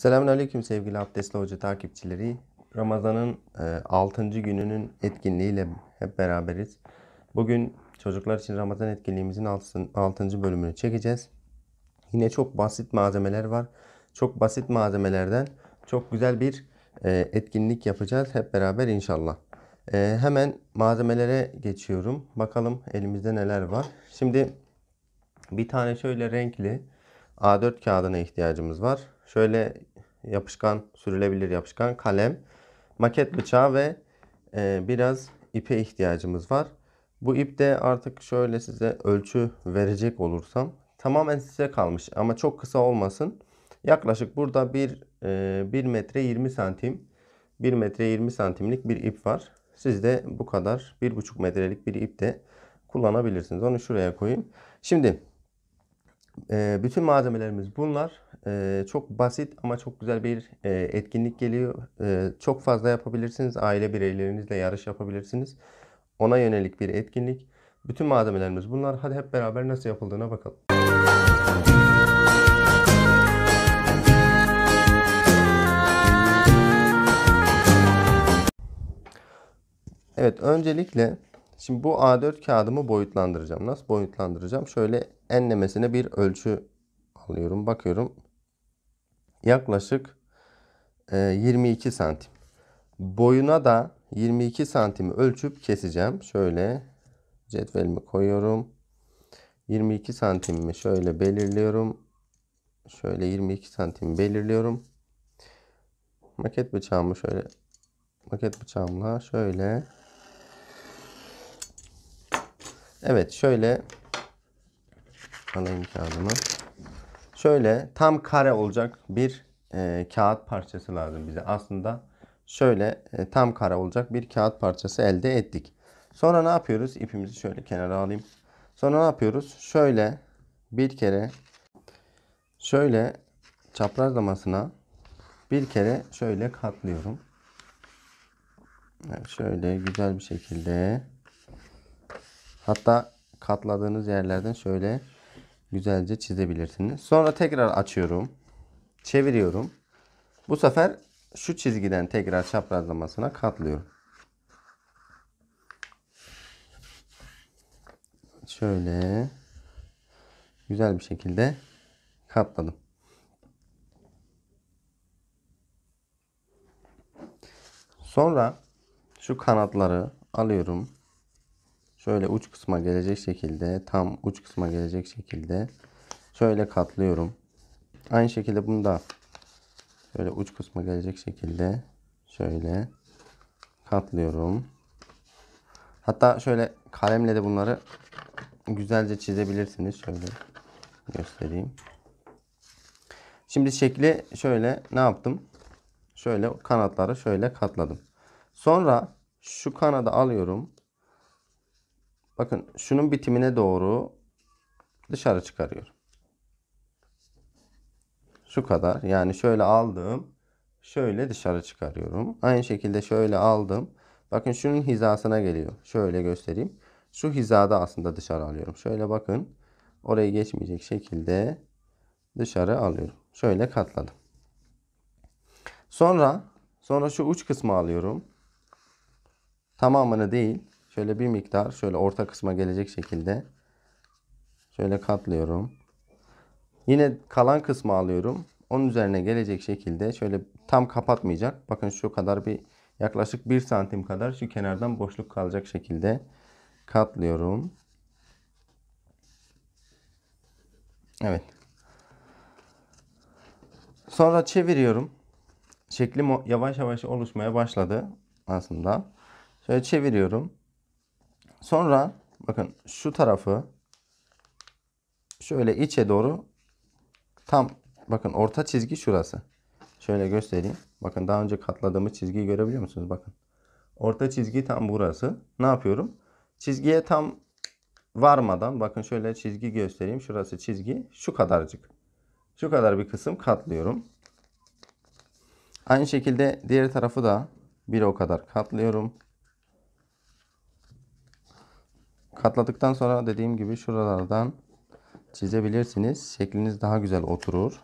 Selamünaleyküm sevgili Abdestli Hoca takipçileri. Ramazan'ın 6. E, gününün etkinliğiyle hep beraberiz. Bugün çocuklar için Ramazan etkinliğimizin 6. bölümünü çekeceğiz. Yine çok basit malzemeler var. Çok basit malzemelerden çok güzel bir e, etkinlik yapacağız hep beraber inşallah. E, hemen malzemelere geçiyorum. Bakalım elimizde neler var. Şimdi bir tane şöyle renkli A4 kağıdına ihtiyacımız var. Şöyle yapışkan, sürülebilir yapışkan kalem, maket bıçağı ve e, biraz ipe ihtiyacımız var. Bu ip de artık şöyle size ölçü verecek olursam tamamen size kalmış ama çok kısa olmasın. Yaklaşık burada bir e, 1 metre 20 santim 1 metre 20 santimlik bir ip var. Siz de bu kadar 1,5 metrelik bir ip de kullanabilirsiniz. Onu şuraya koyayım. Şimdi e, bütün malzemelerimiz bunlar. E, çok basit ama çok güzel bir e, etkinlik geliyor. E, çok fazla yapabilirsiniz. Aile bireylerinizle yarış yapabilirsiniz. Ona yönelik bir etkinlik. Bütün malzemelerimiz bunlar. Hadi hep beraber nasıl yapıldığına bakalım. Evet öncelikle Şimdi bu A4 kağıdımı boyutlandıracağım. Nasıl boyutlandıracağım? Şöyle enlemesine bir ölçü alıyorum. Bakıyorum. Yaklaşık 22 e, santim. Boyuna da 22 santimi ölçüp keseceğim. Şöyle cetvelimi koyuyorum. 22 santimimi şöyle belirliyorum. Şöyle 22 santim belirliyorum. Maket bıçağımı şöyle maket bıçağımla şöyle Evet şöyle alayım kağıdımı. Şöyle tam kare olacak bir e, kağıt parçası lazım bize. Aslında şöyle e, tam kare olacak bir kağıt parçası elde ettik. Sonra ne yapıyoruz? İpimizi şöyle kenara alayım. Sonra ne yapıyoruz? Şöyle bir kere şöyle çaprazlamasına bir kere şöyle katlıyorum. Evet, şöyle güzel bir şekilde Hatta katladığınız yerlerden şöyle güzelce çizebilirsiniz. Sonra tekrar açıyorum. Çeviriyorum. Bu sefer şu çizgiden tekrar çaprazlamasına katlıyorum. Şöyle güzel bir şekilde katladım. Sonra şu kanatları alıyorum şöyle uç kısma gelecek şekilde tam uç kısma gelecek şekilde şöyle katlıyorum. Aynı şekilde bunu da şöyle uç kısma gelecek şekilde şöyle katlıyorum. Hatta şöyle kalemle de bunları güzelce çizebilirsiniz. Şöyle göstereyim. Şimdi şekli şöyle ne yaptım? Şöyle kanatları şöyle katladım. Sonra şu kanada alıyorum. Bakın şunun bitimine doğru dışarı çıkarıyorum. Şu kadar. Yani şöyle aldım. Şöyle dışarı çıkarıyorum. Aynı şekilde şöyle aldım. Bakın şunun hizasına geliyor. Şöyle göstereyim. Şu hizada aslında dışarı alıyorum. Şöyle bakın. Orayı geçmeyecek şekilde dışarı alıyorum. Şöyle katladım. Sonra sonra şu uç kısmı alıyorum. Tamamını değil şöyle bir miktar şöyle orta kısma gelecek şekilde şöyle katlıyorum. Yine kalan kısmı alıyorum. Onun üzerine gelecek şekilde şöyle tam kapatmayacak. Bakın şu kadar bir yaklaşık 1 santim kadar şu kenardan boşluk kalacak şekilde katlıyorum. Evet. Sonra çeviriyorum. Şekli yavaş yavaş oluşmaya başladı aslında. Şöyle çeviriyorum. Sonra bakın şu tarafı şöyle içe doğru tam bakın orta çizgi şurası. Şöyle göstereyim. Bakın daha önce katladığımız çizgiyi görebiliyor musunuz? Bakın. Orta çizgi tam burası. Ne yapıyorum? Çizgiye tam varmadan bakın şöyle çizgi göstereyim. Şurası çizgi. Şu kadarcık. Şu kadar bir kısım katlıyorum. Aynı şekilde diğer tarafı da bir o kadar katlıyorum. Katladıktan sonra dediğim gibi şuralardan çizebilirsiniz. Şekliniz daha güzel oturur.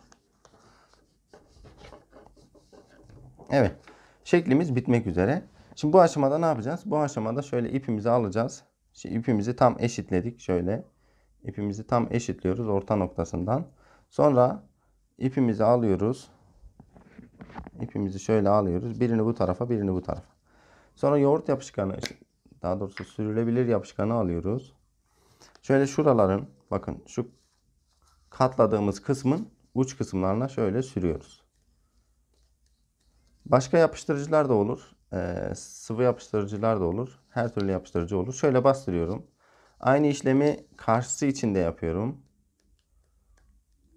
Evet. Şeklimiz bitmek üzere. Şimdi bu aşamada ne yapacağız? Bu aşamada şöyle ipimizi alacağız. Şimdi ipimizi tam eşitledik şöyle. İpimizi tam eşitliyoruz orta noktasından. Sonra ipimizi alıyoruz. İpimizi şöyle alıyoruz. Birini bu tarafa, birini bu tarafa. Sonra yoğurt yapışkanı daha doğrusu sürülebilir yapışkanı alıyoruz. Şöyle şuraların bakın şu katladığımız kısmın uç kısımlarına şöyle sürüyoruz. Başka yapıştırıcılar da olur. Ee, sıvı yapıştırıcılar da olur. Her türlü yapıştırıcı olur. Şöyle bastırıyorum. Aynı işlemi karşısı için de yapıyorum.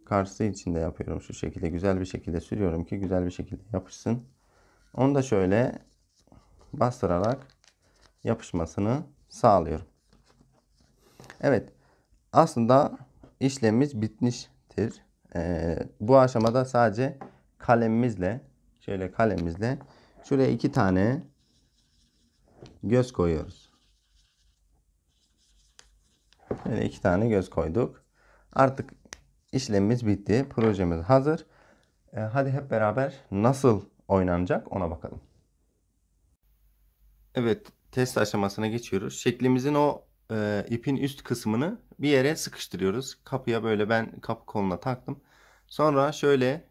Karşısı için de yapıyorum şu şekilde. Güzel bir şekilde sürüyorum ki güzel bir şekilde yapışsın. Onu da şöyle bastırarak yapışmasını sağlıyorum. Evet aslında işlemimiz bitmiştir. Ee, bu aşamada sadece kalemimizle şöyle kalemimizle şuraya iki tane göz koyuyoruz. Şöyle iki tane göz koyduk. Artık işlemimiz bitti. Projemiz hazır. Ee, hadi hep beraber nasıl oynanacak ona bakalım. Evet test aşamasına geçiyoruz. Şeklimizin o e, ipin üst kısmını bir yere sıkıştırıyoruz. Kapıya böyle ben kapı koluna taktım. Sonra şöyle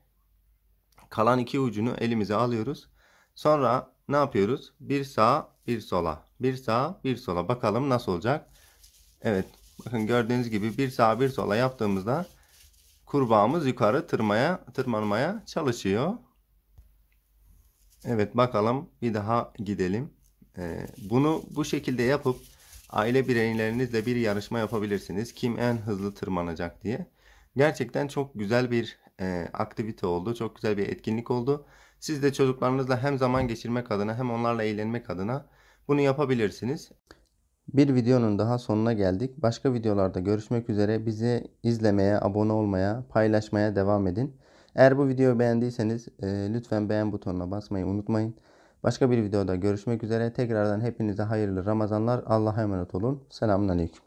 kalan iki ucunu elimize alıyoruz. Sonra ne yapıyoruz? Bir sağa bir sola. Bir sağa bir sola. Bakalım nasıl olacak? Evet. Bakın gördüğünüz gibi bir sağa bir sola yaptığımızda kurbağamız yukarı tırmaya, tırmanmaya çalışıyor. Evet bakalım bir daha gidelim. Ee, bunu bu şekilde yapıp aile bireylerinizle bir yarışma yapabilirsiniz. Kim en hızlı tırmanacak diye. Gerçekten çok güzel bir e, aktivite oldu. Çok güzel bir etkinlik oldu. Siz de çocuklarınızla hem zaman geçirmek adına hem onlarla eğlenmek adına bunu yapabilirsiniz. Bir videonun daha sonuna geldik. Başka videolarda görüşmek üzere. Bizi izlemeye, abone olmaya, paylaşmaya devam edin. Eğer bu videoyu beğendiyseniz e, lütfen beğen butonuna basmayı unutmayın. Başka bir videoda görüşmek üzere. Tekrardan hepinize hayırlı Ramazanlar. Allah'a emanet olun. Selamun Aleyküm.